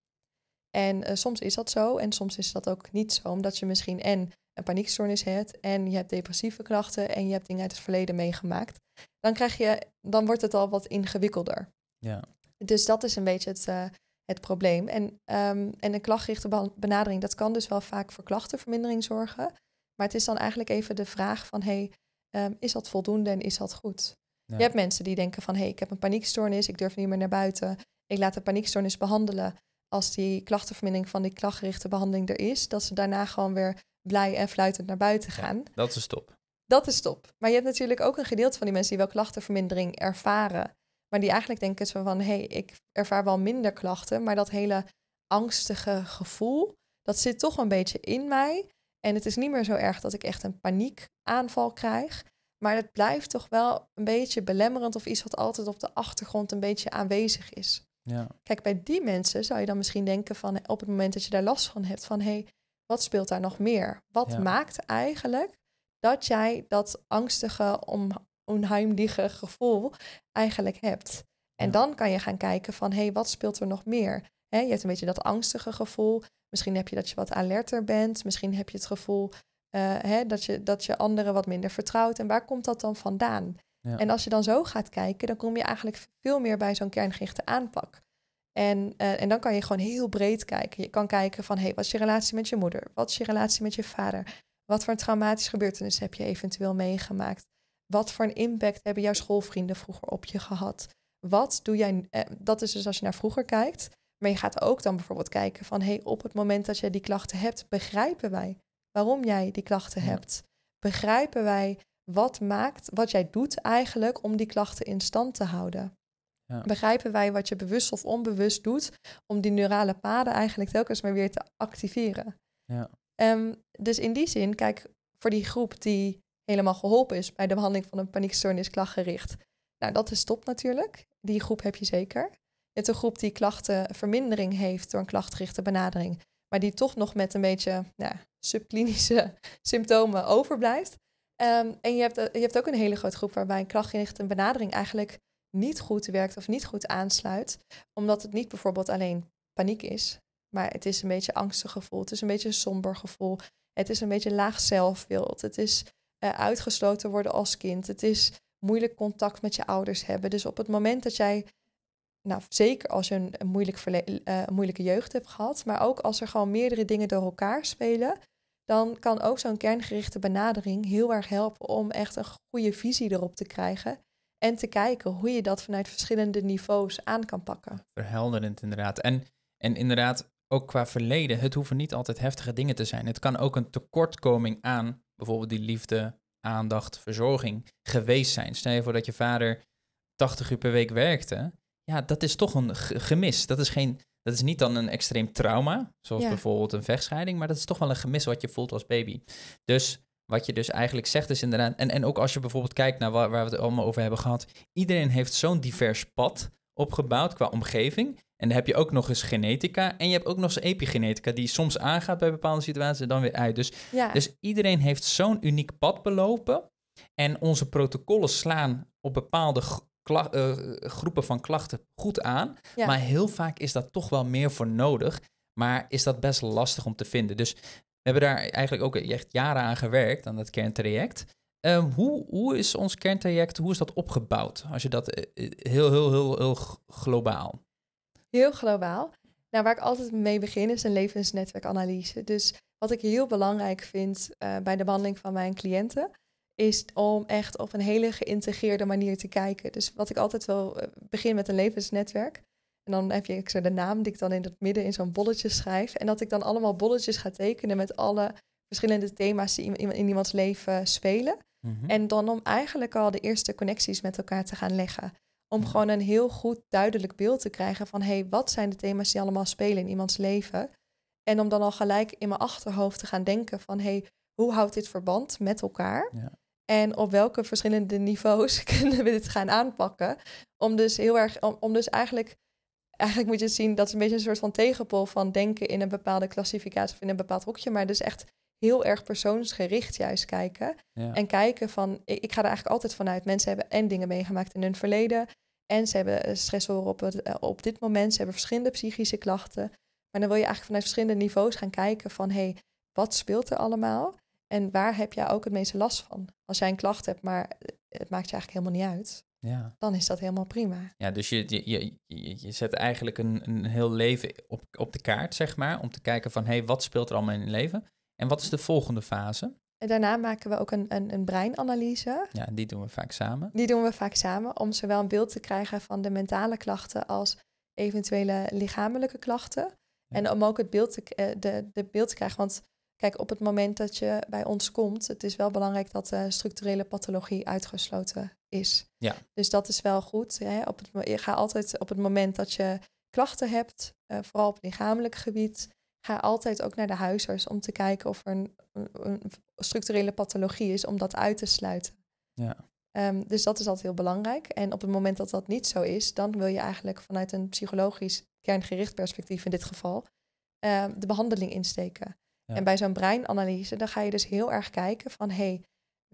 En eh, soms is dat zo en soms is dat ook niet zo, omdat je misschien en een paniekstoornis hebt en je hebt depressieve klachten en je hebt dingen uit het verleden meegemaakt. Dan, krijg je, dan wordt het al wat ingewikkelder. Ja. Dus dat is een beetje het, eh, het probleem. En, ehm, en een klachtgerichte benadering, dat kan dus wel vaak voor klachtenvermindering zorgen. Maar het is dan eigenlijk even de vraag van, hey, ehm, is dat voldoende en is dat goed? Je hebt mensen die denken van, hey, ik heb een paniekstoornis, ik durf niet meer naar buiten, ik laat de paniekstoornis behandelen als die klachtenvermindering van die klachtgerichte behandeling er is, dat ze daarna gewoon weer blij en fluitend naar buiten gaan. dat is top. Dat is top. Maar je hebt natuurlijk ook een gedeelte van die mensen die wel klachtenvermindering ervaren. Maar die eigenlijk denken van, van hé, hey, ik ervaar wel minder klachten. Maar dat hele angstige gevoel, dat zit toch een beetje in mij. En het is niet meer zo erg dat ik echt een paniekaanval krijg. Maar het blijft toch wel een beetje belemmerend of iets wat altijd op de achtergrond een beetje aanwezig is. Ja. Kijk, bij die mensen zou je dan misschien denken van op het moment dat je daar last van hebt, van hé, hey, wat speelt daar nog meer? Wat maakt eigenlijk dat jij dat angstige, om, onheimliche gevoel eigenlijk hebt? En dan kan je gaan kijken van hé, hey, wat speelt er nog meer? je hebt een beetje dat angstige gevoel. Misschien heb je dat je wat alerter bent. Misschien heb je het gevoel eh, dat, je, dat je anderen wat minder vertrouwt. En waar komt dat dan vandaan? En als je dan zo gaat kijken, dan kom je eigenlijk veel meer bij zo'n kerngerichte aanpak. En, eh, en dan kan je gewoon heel breed kijken. Je kan kijken van, hé, hey, wat is je relatie met je moeder? Wat is je relatie met je vader? Wat voor een traumatische gebeurtenis heb je eventueel meegemaakt? Wat voor een impact hebben jouw schoolvrienden vroeger op je gehad? Wat doe jij, eh, dat is dus als je naar vroeger kijkt, maar je gaat ook dan bijvoorbeeld kijken van, hé, hey, op het moment dat jij die klachten hebt, begrijpen wij waarom jij die klachten hebt? Begrijpen wij wat maakt, wat jij doet eigenlijk om die klachten in stand te houden. Begrijpen wij wat je bewust of onbewust doet om die neurale paden eigenlijk telkens maar weer te activeren. Ja. Ehm, dus in die zin, kijk, voor die groep die helemaal geholpen is bij de behandeling van een paniekstoornis klachtgericht. Nou, dat is top natuurlijk. Die groep heb je zeker. Je hebt een groep die klachtenvermindering heeft door een klachtgerichte benadering, maar die toch nog met een beetje nou, subklinische symptomen overblijft. Ehm, en je hebt, eh, je hebt ook een hele grote groep waarbij een krachtgericht benadering eigenlijk niet goed werkt of niet goed aansluit. Omdat het niet bijvoorbeeld alleen paniek is, maar het is een beetje angstig gevoel. Het is een beetje een somber gevoel. Het is een beetje laag zelfbeeld. Het is eh, uitgesloten worden als kind. Het is moeilijk contact met je ouders hebben. Dus op het moment dat jij, nou zeker als je een, moeilijk eh, een moeilijke jeugd hebt gehad, maar ook als er gewoon meerdere dingen door elkaar spelen, dan kan ook zo'n kerngerichte benadering heel erg helpen om echt een goede visie erop te krijgen. En te kijken hoe je dat vanuit verschillende niveaus aan kan pakken. Verhelderend inderdaad. En, en inderdaad, ook qua verleden, het hoeven niet altijd heftige dingen te zijn. Het kan ook een tekortkoming aan bijvoorbeeld die liefde, aandacht, verzorging geweest zijn. Stel je voor dat je vader 80 uur per week werkte. Ja, dat is toch een gemis. Dat is geen dat is niet dan een extreem trauma, zoals bijvoorbeeld een vechtscheiding, maar dat is toch wel een gemis wat je voelt als baby. Dus wat je dus eigenlijk zegt is inderdaad, en, en ook als je bijvoorbeeld kijkt naar waar, we het allemaal over hebben gehad, iedereen heeft zo'n divers pad opgebouwd qua omgeving. En dan heb je ook nog eens genetica en je hebt ook nog eens epigenetica, die soms aangaat bij bepaalde situaties en dan weer uit. Dus, dus iedereen heeft zo'n uniek pad belopen. En onze protocollen slaan op bepaalde uh, groepen van klachten goed aan. Maar heel vaak is dat toch wel meer voor nodig. Maar is dat best lastig om te vinden. Dus we hebben daar eigenlijk ook echt jaren aan gewerkt, aan dat kerntraject. Ehm, hoe, hoe is ons kerntraject, hoe is dat opgebouwd? Als je dat eh, eh, heel, heel, heel, heel globaal. Heel globaal. Nou, waar ik altijd mee begin is een levensnetwerkanalyse. Dus wat ik heel belangrijk vind bij de behandeling van mijn cliënten, is om echt op een hele geïntegreerde manier te kijken. Dus wat ik altijd wel eh, begin met een levensnetwerk. En dan heb je ik de naam die ik dan in het midden in zo'n bolletje schrijf. En dat ik dan allemaal bolletjes ga tekenen met alle verschillende thema's die in iemands leven spelen. Mhm. En dan om eigenlijk al de eerste connecties met elkaar te gaan leggen. Om gewoon een heel goed duidelijk beeld te krijgen van hé, hey, wat zijn de thema's die allemaal spelen in iemands leven? En om dan al gelijk in mijn achterhoofd te gaan denken van hé, hey, hoe houdt dit verband met elkaar? Ja. En op welke verschillende niveaus kunnen we dit gaan aanpakken? Om dus heel erg, om, om dus eigenlijk, eigenlijk moet je zien, dat is een beetje een soort van tegenpol van denken in een bepaalde klassificatie of in een bepaald hokje, maar dus echt heel erg persoonsgericht juist kijken. En kijken van, ik, ga er eigenlijk altijd vanuit, mensen hebben en dingen meegemaakt in hun verleden, en ze hebben eh, stressoren op, het, eh, op dit moment, ze hebben verschillende psychische klachten. Maar dan wil je eigenlijk vanuit verschillende niveaus gaan kijken van, hé, hey, wat speelt er allemaal? En waar heb jij ook het meeste last van? Als jij een klacht hebt, maar het maakt je eigenlijk helemaal niet uit. Ja. Dan is dat helemaal prima. Ja, dus je, je, je, je zet eigenlijk een, een heel leven op, op de kaart, zeg maar. Om te kijken van, hé, hey, wat speelt er allemaal in je leven? En wat is de volgende fase? En daarna maken we ook een, een, een breinanalyse. Ja, die doen we vaak samen. Die doen we vaak samen, om zowel een beeld te krijgen van de mentale klachten als eventuele lichamelijke klachten. En om ook het beeld te, eh, de, de beeld te krijgen, want Kijk, op het moment dat je bij ons komt, het is wel belangrijk dat de structurele pathologie uitgesloten is. Ja. Dus dat is wel goed. Hè? Op het, je ga altijd op het moment dat je klachten hebt, eh, vooral op lichamelijk gebied, ga altijd ook naar de huisarts om te kijken of er een, een structurele pathologie is om dat uit te sluiten. Ja. Ehm, dus dat is altijd heel belangrijk. En op het moment dat dat niet zo is, dan wil je eigenlijk vanuit een psychologisch kerngericht perspectief in dit geval ehm, de behandeling insteken. En bij zo'n breinanalyse, dan ga je dus heel erg kijken van hé, hey,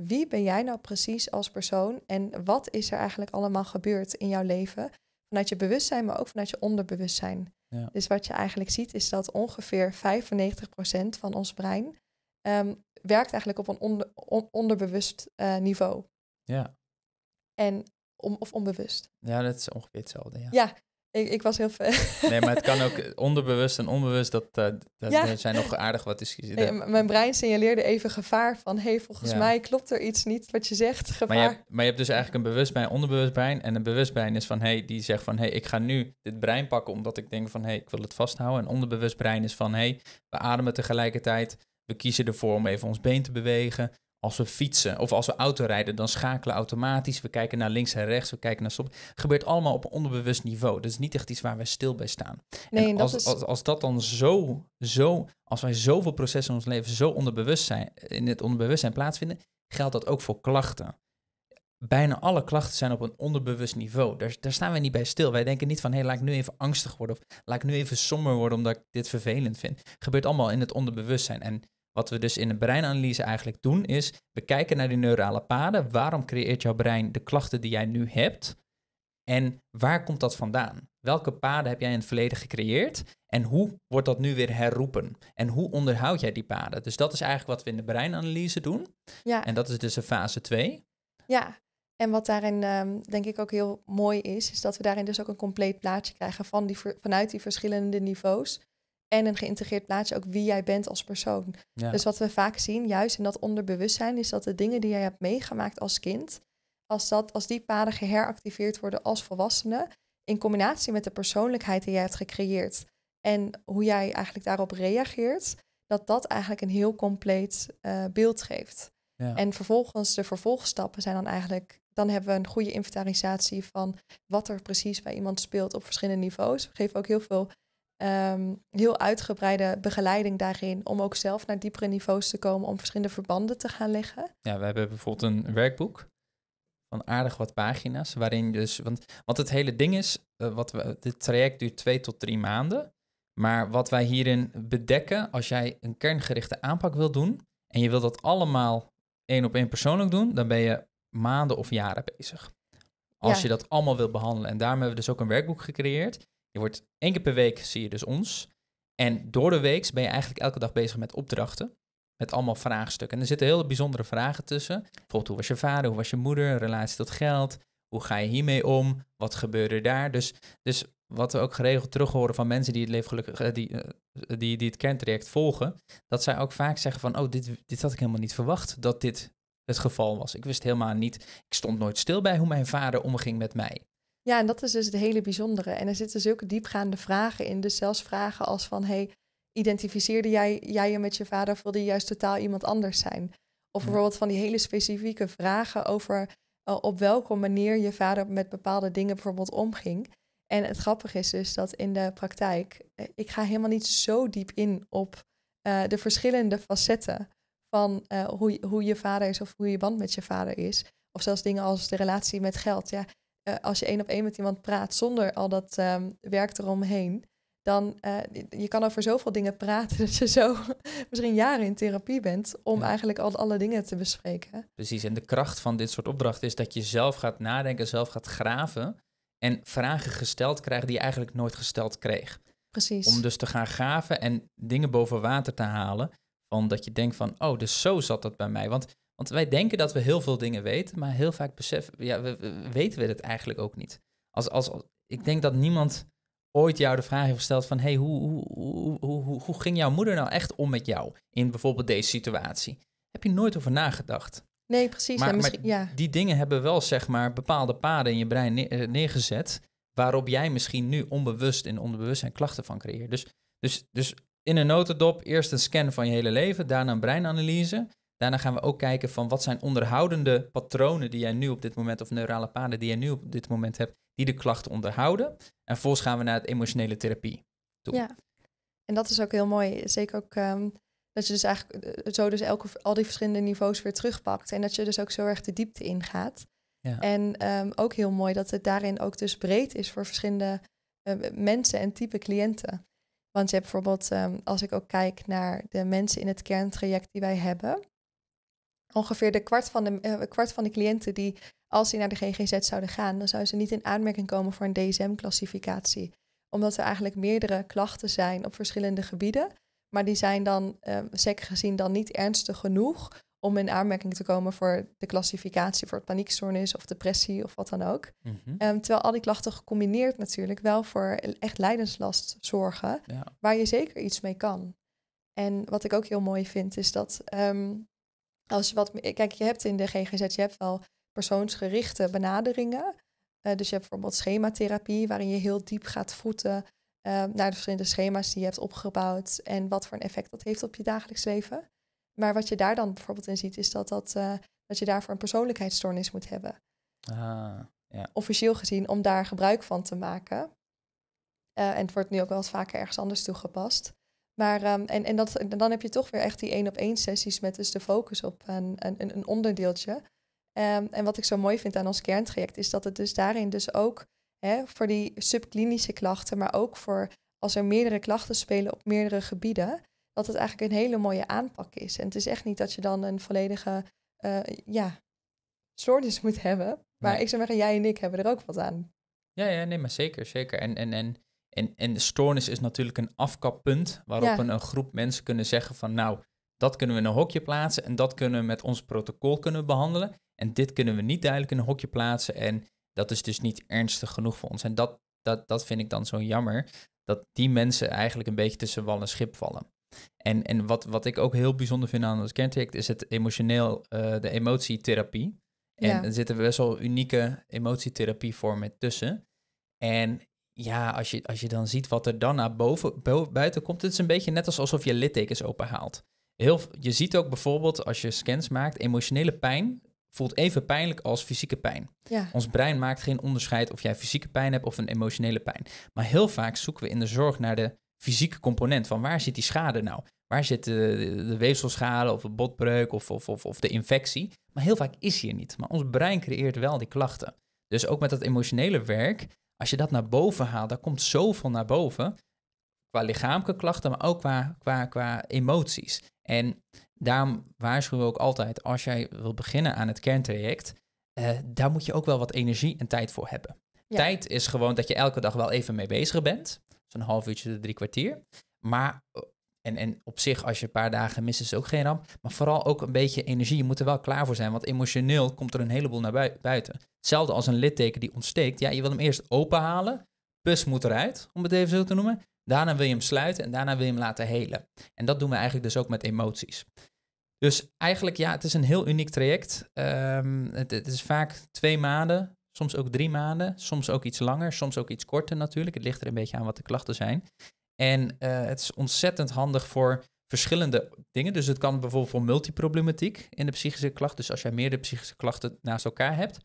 wie ben jij nou precies als persoon en wat is er eigenlijk allemaal gebeurd in jouw leven? Vanuit je bewustzijn, maar ook vanuit je onderbewustzijn. Ja. Dus wat je eigenlijk ziet is dat ongeveer 95% van ons brein ehm, werkt eigenlijk op een onderbewust eh, niveau. Ja. En om, of onbewust. Ja, dat is ongeveer hetzelfde. Ja, ja ik, ik was heel ver. Nee, maar het kan ook onderbewust en onbewust, dat, uh, dat zijn nog aardig wat discussies. Nee, mijn brein signaleerde even gevaar van, hey, volgens mij klopt er iets niet wat je zegt, gevaar. Maar je, hebt, maar je hebt dus eigenlijk een bewust brein, onderbewust brein. En een bewust brein is van, hey, die zegt van, hey, ik ga nu dit brein pakken omdat ik denk van, hey, ik wil het vasthouden. En onderbewust brein is van, hey, we ademen tegelijkertijd. We kiezen ervoor om even ons been te bewegen. Als we fietsen of als we auto rijden dan schakelen we automatisch. We kijken naar links en rechts, we kijken naar stop. Het gebeurt allemaal op een onderbewust niveau. Dat is niet echt iets waar wij stil bij staan. Nee, en als, dat is... als, als, dat dan zo, zo, als wij zoveel processen in ons leven zo onderbewust zijn, in het onderbewustzijn plaatsvinden, geldt dat ook voor klachten. Bijna alle klachten zijn op een onderbewust niveau. Daar, daar staan wij niet bij stil. Wij denken niet van, hé, laat ik nu even angstig worden of laat ik nu even somber worden omdat ik dit vervelend vind. gebeurt allemaal in het onderbewustzijn. En wat we dus in de breinanalyse eigenlijk doen, is we kijken naar die neurale paden. Waarom creëert jouw brein de klachten die jij nu hebt? En waar komt dat vandaan? Welke paden heb jij in het verleden gecreëerd? En hoe wordt dat nu weer herroepen? En hoe onderhoud jij die paden? Dus dat is eigenlijk wat we in de breinanalyse doen. Ja. En dat is dus een fase 2. Ja, en wat daarin ehm, denk ik ook heel mooi is, is dat we daarin dus ook een compleet plaatje krijgen van die, vanuit die verschillende niveaus en een geïntegreerd plaatje ook wie jij bent als persoon. Dus wat we vaak zien, juist in dat onderbewustzijn, is dat de dingen die jij hebt meegemaakt als kind, als, dat, als die paden geheractiveerd worden als volwassene, in combinatie met de persoonlijkheid die jij hebt gecreëerd en hoe jij eigenlijk daarop reageert, dat dat eigenlijk een heel compleet eh, beeld geeft. Ja. En vervolgens de vervolgstappen zijn dan eigenlijk, dan hebben we een goede inventarisatie van wat er precies bij iemand speelt op verschillende niveaus. We geven ook heel veel Ehm, heel uitgebreide begeleiding daarin om ook zelf naar diepere niveaus te komen, om verschillende verbanden te gaan leggen. Ja, we hebben bijvoorbeeld een werkboek van aardig wat pagina's, waarin dus, want, want het hele ding is, eh, wat we, dit traject duurt twee tot drie maanden, maar wat wij hierin bedekken, als jij een kerngerichte aanpak wil doen en je wil dat allemaal één op één persoonlijk doen, dan ben je maanden of jaren bezig. Als je dat allemaal wil behandelen. En daarom hebben we dus ook een werkboek gecreëerd je wordt één keer per week zie je dus ons. En door de week ben je eigenlijk elke dag bezig met opdrachten. Met allemaal vraagstukken. En er zitten hele bijzondere vragen tussen. Bijvoorbeeld, hoe was je vader? Hoe was je moeder? Relatie tot geld? Hoe ga je hiermee om? Wat gebeurde daar? Dus, dus wat we ook geregeld terug horen van mensen die het, leven gelukkig, eh, die, eh, die, die het kerntraject volgen, dat zij ook vaak zeggen van, oh, dit, dit had ik helemaal niet verwacht dat dit het geval was. Ik wist helemaal niet, ik stond nooit stil bij hoe mijn vader omging met mij. Ja, en dat is dus het hele bijzondere. En er zitten zulke diepgaande vragen in. Dus zelfs vragen als van, hey, identificeerde jij, jij je met je vader of wilde je juist totaal iemand anders zijn? Of bijvoorbeeld van die hele specifieke vragen over eh, op welke manier je vader met bepaalde dingen bijvoorbeeld omging. En het grappige is dus dat in de praktijk, eh, ik ga helemaal niet zo diep in op eh, de verschillende facetten van hoe, hoe je vader is of hoe je band met je vader is. Of zelfs dingen als de relatie met geld. Ja, eh, als je één op één met iemand praat zonder al dat um, werk eromheen, dan uh, je kan over zoveel dingen praten dat je zo misschien jaren in therapie bent om eigenlijk al alle dingen te bespreken. Precies, en de kracht van dit soort opdrachten is dat je zelf gaat nadenken, zelf gaat graven en vragen gesteld krijgt die je eigenlijk nooit gesteld kreeg. Precies. Om dus te gaan graven en dingen boven water te halen van dat je denkt van, oh, dus zo zat dat bij mij. Want want wij denken dat we heel veel dingen weten, maar heel vaak beseffen, ja, weten we het eigenlijk ook niet. Als, als, ik denk dat niemand ooit jou de vraag heeft gesteld van, hey, hoe, hoe, hoe, hoe, hoe ging jouw moeder nou echt om met jou in bijvoorbeeld deze situatie? Heb je nooit over nagedacht? Nee, precies. Maar, ja, maar die dingen hebben wel, zeg maar, bepaalde paden in je brein eh, neergezet, waarop jij misschien nu onbewust in onderbewustzijn klachten van creëert. Dus, dus, dus in een notendop eerst een scan van je hele leven, daarna een breinanalyse. Daarna gaan we ook kijken van wat zijn onderhoudende patronen die jij nu op dit moment, of neurale paden die jij nu op dit moment hebt, die de klachten onderhouden. En vervolgens gaan we naar het emotionele therapie toe. Ja, en dat is ook heel mooi. Zeker ook ehm, dat je dus eigenlijk eh, zo dus elke, al die verschillende niveaus weer terugpakt. En dat je dus ook zo erg de diepte ingaat. Ja. En ehm, ook heel mooi dat het daarin ook dus breed is voor verschillende eh, mensen en type cliënten. Want je hebt bijvoorbeeld, ehm, als ik ook kijk naar de mensen in het kerntraject die wij hebben, ongeveer de kwart van de, eh, kwart van de cliënten die, als die naar de GGZ zouden gaan, dan zouden ze niet in aanmerking komen voor een DSM-classificatie. Omdat er eigenlijk meerdere klachten zijn op verschillende gebieden. Maar die zijn dan, uh, zeker gezien, dan niet ernstig genoeg om in aanmerking te komen voor de klassificatie voor paniekstoornis of depressie of wat dan ook. Mhm. Ehm, terwijl al die klachten gecombineerd natuurlijk wel voor e-, echt lijdenslast zorgen, waar je zeker iets mee kan. En wat ik ook heel mooi vind, is dat ehm, als je wat kijk, je hebt in de GGZ, je hebt wel persoonsgerichte benaderingen. Eh, dus je hebt bijvoorbeeld schematherapie, waarin je heel diep gaat voeten eh, naar de verschillende schema's die je hebt opgebouwd en wat voor een effect dat heeft op je dagelijks leven. Maar wat je daar dan bijvoorbeeld in ziet, is dat, dat, eh, dat je daarvoor een persoonlijkheidsstoornis moet hebben. Ah, ja. Officieel gezien, om daar gebruik van te maken. en het wordt nu ook wel eens vaker ergens anders toegepast. Maar, ehm, en, en, dat, dan heb je toch weer echt die één-op-één sessies met dus de focus op een, een, een onderdeeltje. Ehm, en wat ik zo mooi vind aan ons kerntraject is dat het dus daarin dus ook hè, voor die subklinische klachten, maar ook voor als er meerdere klachten spelen op meerdere gebieden, dat het eigenlijk een hele mooie aanpak is. En het is echt niet dat je dan een volledige uh, ja, stoornis moet hebben. Maar ik zou zeggen, jij en ik hebben er ook wat aan. Ja, ja nee, maar zeker, zeker. En, en, en en, en de stoornis is natuurlijk een afkappunt waarop ja. een, groep mensen kunnen zeggen van nou, dat kunnen we in een hokje plaatsen en dat kunnen we met ons protocol kunnen behandelen. En dit kunnen we niet duidelijk in een hokje plaatsen en dat is dus niet ernstig genoeg voor ons. En dat, dat, dat vind ik dan zo jammer, dat die mensen eigenlijk een beetje tussen wal en schip vallen. En, en wat, wat ik ook heel bijzonder vind aan ons kerntraject is het emotioneel, eh, de emotietherapie. En ja. er zitten best wel unieke emotietherapievormen tussen. En ja, als je, als je dan ziet wat er dan naar boven, buiten komt, het is een beetje net alsof je littekens openhaalt. Heel, je ziet ook bijvoorbeeld als je scans maakt, emotionele pijn voelt even pijnlijk als fysieke pijn. Ons brein maakt geen onderscheid of jij fysieke pijn hebt of een emotionele pijn. Maar heel vaak zoeken we in de zorg naar de fysieke component van waar zit die schade nou? Waar zit de, weefselschade of de botbreuk of, of, of, of de infectie? Maar heel vaak is hier niet. Maar ons brein creëert wel die klachten. Dus ook met dat emotionele werk als je dat naar boven haalt, daar komt zoveel naar boven. Qua lichamelijke klachten, maar ook qua, qua, qua emoties. En daarom waarschuwen we ook altijd, als jij wilt beginnen aan het kerntraject, eh, daar moet je ook wel wat energie en tijd voor hebben. Tijd is gewoon dat je elke dag wel even mee bezig bent. Zo'n half uurtje, drie kwartier. Maar en, en op zich, als je een paar dagen mist, is het ook geen ramp. Maar vooral ook een beetje energie. Je moet er wel klaar voor zijn, want emotioneel komt er een heleboel naar buiten. Hetzelfde als een litteken die ontsteekt. Ja, je wil hem eerst openhalen. Pus moet eruit, om het even zo te noemen. Daarna wil je hem sluiten en daarna wil je hem laten helen. En dat doen we eigenlijk dus ook met emoties. Dus eigenlijk, ja, het is een heel uniek traject. Ehm, het, het, is vaak twee maanden, soms ook drie maanden, soms ook iets langer, soms ook iets korter natuurlijk. Het ligt er een beetje aan wat de klachten zijn. En eh, het is ontzettend handig voor verschillende dingen. Dus het kan bijvoorbeeld voor multiproblematiek in de psychische klacht. Dus als jij meerdere psychische klachten naast elkaar hebt.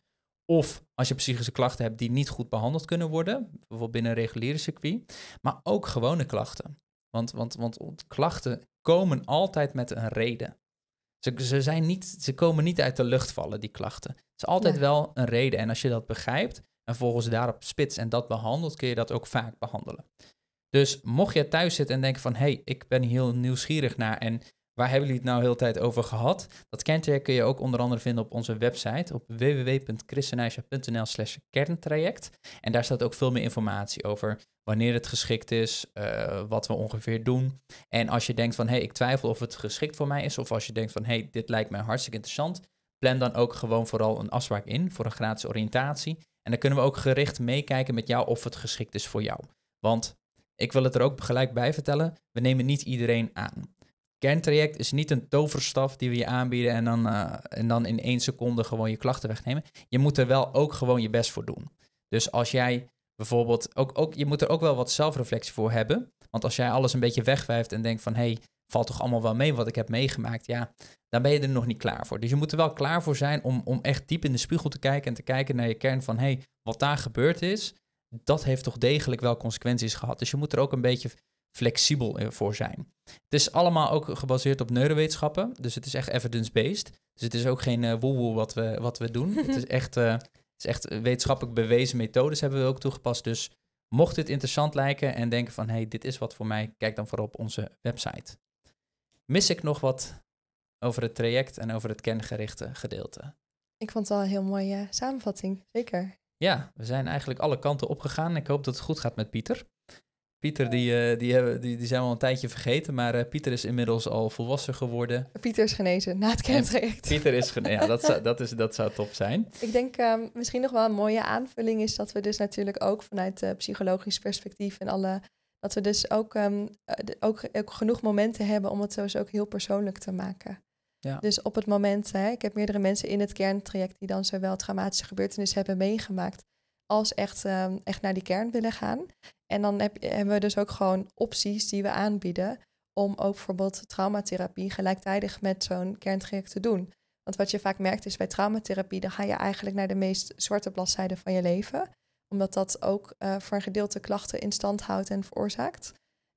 Of als je psychische klachten hebt die niet goed behandeld kunnen worden, bijvoorbeeld binnen een reguliere circuit. Maar ook gewone klachten. Want, want, want klachten komen altijd met een reden. Ze, ze, zijn niet, ze komen niet uit de lucht vallen, die klachten. Het is altijd wel een reden. En als je dat begrijpt en volgens daarop spits en dat behandelt, kun je dat ook vaak behandelen. Dus mocht je thuis zitten en denken van... hey, ik ben heel nieuwsgierig naar en waar hebben jullie het nou heel tijd over gehad? Dat kerntraject kun je ook onder andere vinden op onze website... op www.christenijsje.nl slash kerntraject. En daar staat ook veel meer informatie over wanneer het geschikt is, eh, wat we ongeveer doen. En als je denkt van... hey, ik twijfel of het geschikt voor mij is... of als je denkt van, hey, dit lijkt mij hartstikke interessant... plan dan ook gewoon vooral een afspraak in voor een gratis oriëntatie... En dan kunnen we ook gericht meekijken met jou of het geschikt is voor jou. Want ik wil het er ook gelijk bij vertellen. We nemen niet iedereen aan. Kerntraject is niet een toverstaf die we je aanbieden en dan, eh, en dan in één seconde gewoon je klachten wegnemen. Je moet er wel ook gewoon je best voor doen. Dus als jij bijvoorbeeld ook, ook je moet er ook wel wat zelfreflectie voor hebben. Want als jij alles een beetje wegwijft en denkt van hé, hey, valt toch allemaal wel mee wat ik heb meegemaakt, ja, dan ben je er nog niet klaar voor. Dus je moet er wel klaar voor zijn om, om echt diep in de spiegel te kijken en te kijken naar je kern van hé, hey, wat daar gebeurd is, dat heeft toch degelijk wel consequenties gehad. Dus je moet er ook een beetje flexibel eh, voor zijn. Het is allemaal ook gebaseerd op neurowetenschappen, dus het is echt evidence-based. Dus het is ook geen uh, woe-woe wat we, wat we doen. het, is echt, eh, het is echt wetenschappelijk bewezen methodes hebben we ook toegepast. Dus mocht dit interessant lijken en denken van, hey, dit is wat voor mij, kijk dan vooral op onze website. Mis ik nog wat over het traject en over het kengerichte gedeelte? Ik vond het al een heel mooie samenvatting, zeker. Ja, we zijn eigenlijk alle kanten opgegaan. Ik hoop dat het goed gaat met Pieter. Pieter, die, eh, die, hebben, die, die zijn we al een tijdje vergeten, maar eh, Pieter is inmiddels al volwassen geworden. Pieter is genezen na het kentraject. Pieter is genezen, ja, dat zou, dat, is, dat zou top zijn. Ik denk ehm, misschien nog wel een mooie aanvulling is dat we dus natuurlijk ook vanuit eh, psychologisch perspectief en alle... Dat we dus ook, ehm, ook, ook, genoeg momenten hebben om het zo ook heel persoonlijk te maken. Dus op het moment, hè, ik heb meerdere mensen in het kerntraject die dan zowel traumatische gebeurtenissen hebben meegemaakt, als echt, ehm, echt naar die kern willen gaan. En dan heb, hebben we dus ook gewoon opties die we aanbieden om ook bijvoorbeeld traumatherapie gelijktijdig met zo'n kerntraject te doen. Want wat je vaak merkt is bij traumatherapie, dan ga je eigenlijk naar de meest zwarte bladzijde van je leven. Omdat dat ook eh, voor een gedeelte klachten in stand houdt en veroorzaakt.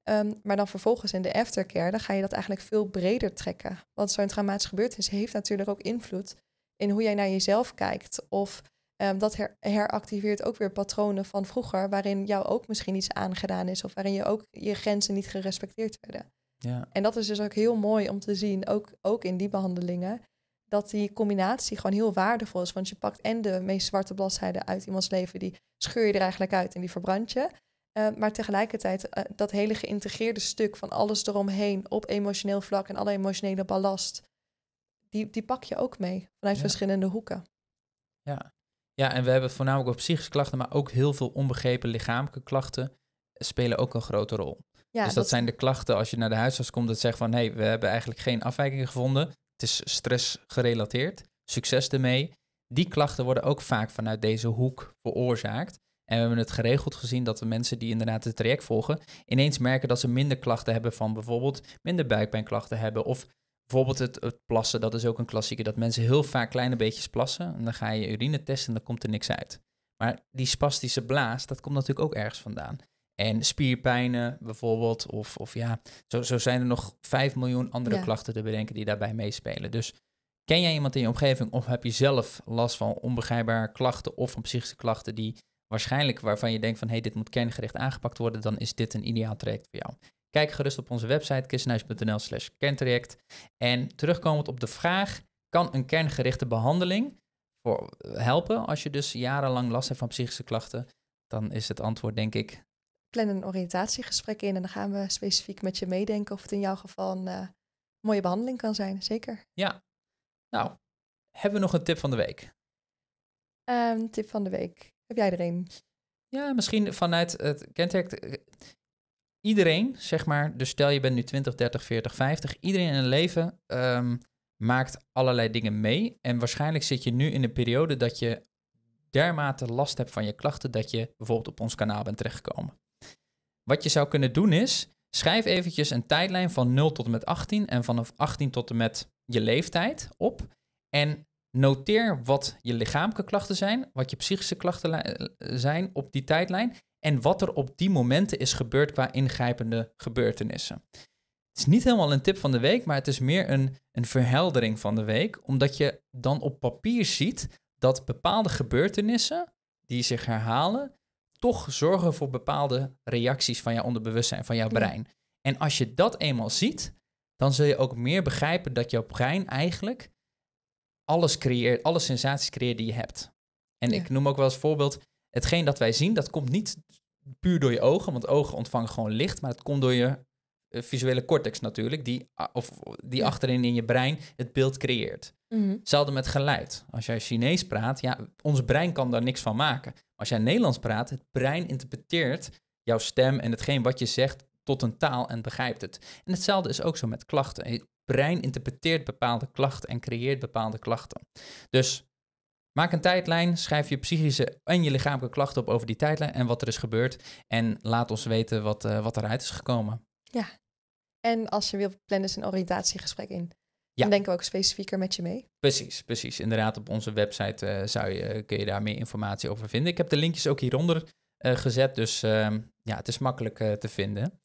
Ehm, maar dan vervolgens in de aftercare, dan ga je dat eigenlijk veel breder trekken. Want zo'n traumatische gebeurtenis heeft natuurlijk ook invloed in hoe jij naar jezelf kijkt. Of ehm, dat her heractiveert ook weer patronen van vroeger, waarin jou ook misschien iets aangedaan is. Of waarin je ook je grenzen niet gerespecteerd werden. Ja. En dat is dus ook heel mooi om te zien, ook, ook in die behandelingen, dat die combinatie gewoon heel waardevol is. Want je pakt en de meest zwarte bladzijden uit iemands leven, die scheur je er eigenlijk uit en die verbrand je. Eh, maar tegelijkertijd eh, dat hele geïntegreerde stuk van alles eromheen op emotioneel vlak en alle emotionele ballast, die, die pak je ook mee vanuit verschillende hoeken. Ja. ja, en we hebben voornamelijk op psychische klachten, maar ook heel veel onbegrepen lichamelijke klachten spelen ook een grote rol. Ja, dus dat, zijn de klachten als je naar de huisarts komt dat zegt van hé, we hebben eigenlijk geen afwijkingen gevonden. Het is stress gerelateerd. Succes ermee. Die klachten worden ook vaak vanuit deze hoek veroorzaakt. En we hebben het geregeld gezien dat de mensen die inderdaad het traject volgen, ineens merken dat ze minder klachten hebben van bijvoorbeeld minder buikpijnklachten hebben. Of bijvoorbeeld het, het plassen, dat is ook een klassieker, dat mensen heel vaak kleine beetjes plassen. En dan ga je urine testen en dan komt er niks uit. Maar die spastische blaas, dat komt natuurlijk ook ergens vandaan. En spierpijnen bijvoorbeeld, of, of ja, zo, zo zijn er nog 5 miljoen andere klachten te bedenken die daarbij meespelen. Dus ken jij iemand in je omgeving of heb je zelf last van onbegrijpbare klachten of van psychische klachten die waarschijnlijk waarvan je denkt van hé, hey, dit moet kerngericht aangepakt worden, dan is dit een ideaal traject voor jou. Kijk gerust op onze website kistenhuisnl slash kerntraject. En terugkomend op de vraag, kan een kerngerichte behandeling voor eh, helpen als je dus jarenlang last hebt van psychische klachten? Dan is het antwoord denk ik... Plan een oriëntatiegesprek in en dan gaan we specifiek met je meedenken of het in jouw geval een eh, mooie behandeling kan zijn, zeker. Ja, nou, hebben we nog een tip van de week? Um, tip van de week. Heb jij er een? Ja, misschien vanuit het kentek. Eh, iedereen, zeg maar, dus stel je bent nu 20, 30, 40, 50, iedereen in een leven ehm, maakt allerlei dingen mee. En waarschijnlijk zit je nu in een periode dat je dermate last hebt van je klachten dat je bijvoorbeeld op ons kanaal bent terechtgekomen. Wat je zou kunnen doen is, schrijf eventjes een tijdlijn van 0 tot en met 18 en vanaf 18 tot en met je leeftijd op. En Noteer wat je lichamelijke klachten zijn, wat je psychische klachten eh, zijn op die tijdlijn en wat er op die momenten is gebeurd qua ingrijpende gebeurtenissen. Het is niet helemaal een tip van de week, maar het is meer een, een verheldering van de week, omdat je dan op papier ziet dat bepaalde gebeurtenissen die zich herhalen, toch zorgen voor bepaalde reacties van jouw onderbewustzijn, van jouw brein. En als je dat eenmaal ziet, dan zul je ook meer begrijpen dat jouw brein eigenlijk alles creëert, alle sensaties creëert die je hebt. En ik noem ook wel als voorbeeld, hetgeen dat wij zien, dat komt niet puur door je ogen, want ogen ontvangen gewoon licht, maar het komt door je eh, visuele cortex natuurlijk, die, of, die achterin in je brein het beeld creëert. Mhm. Hetzelfde met geluid. Als jij Chinees praat, ja, ons brein kan daar niks van maken. Als jij Nederlands praat, het brein interpreteert jouw stem en hetgeen wat je zegt tot een taal en begrijpt het. En hetzelfde is ook zo met klachten brein interpreteert bepaalde klachten en creëert bepaalde klachten. Dus maak een tijdlijn, schrijf je psychische en je lichamelijke klachten op over die tijdlijn en wat er is gebeurd. En laat ons weten wat, eh, wat eruit is gekomen. Ja, en als je wilt, plannen ze een oriëntatiegesprek in. Ja. Dan denken we ook specifieker met je mee. Precies, precies. Inderdaad, op onze website eh, zou je, eh, kun je daar meer informatie over vinden. Ik heb de linkjes ook hieronder gezet, dus ehm, ja, het is makkelijk te vinden.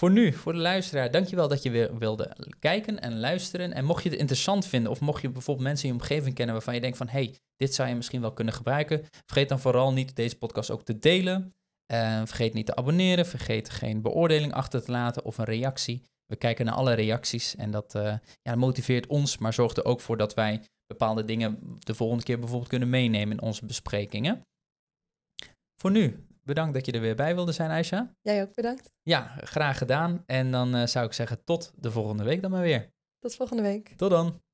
Voor nu, voor de luisteraar, dankjewel dat je weer wilde kijken en luisteren. En mocht je het interessant vinden, of mocht je bijvoorbeeld mensen in je omgeving kennen waarvan je denkt van, hey, dit zou je misschien wel kunnen gebruiken, vergeet dan vooral niet deze podcast ook te delen. Eh, vergeet niet te abonneren, vergeet geen beoordeling achter te laten of een reactie. We kijken naar alle reacties en dat eh, ja, motiveert ons, maar zorgt er ook voor dat wij bepaalde dingen de volgende keer bijvoorbeeld kunnen meenemen in onze besprekingen. Voor nu, bedankt dat je er weer bij wilde zijn, Aisha. Jij ook bedankt. Ja, graag gedaan. En dan eh, zou ik zeggen tot de volgende week dan maar weer. Tot volgende week. Tot dan.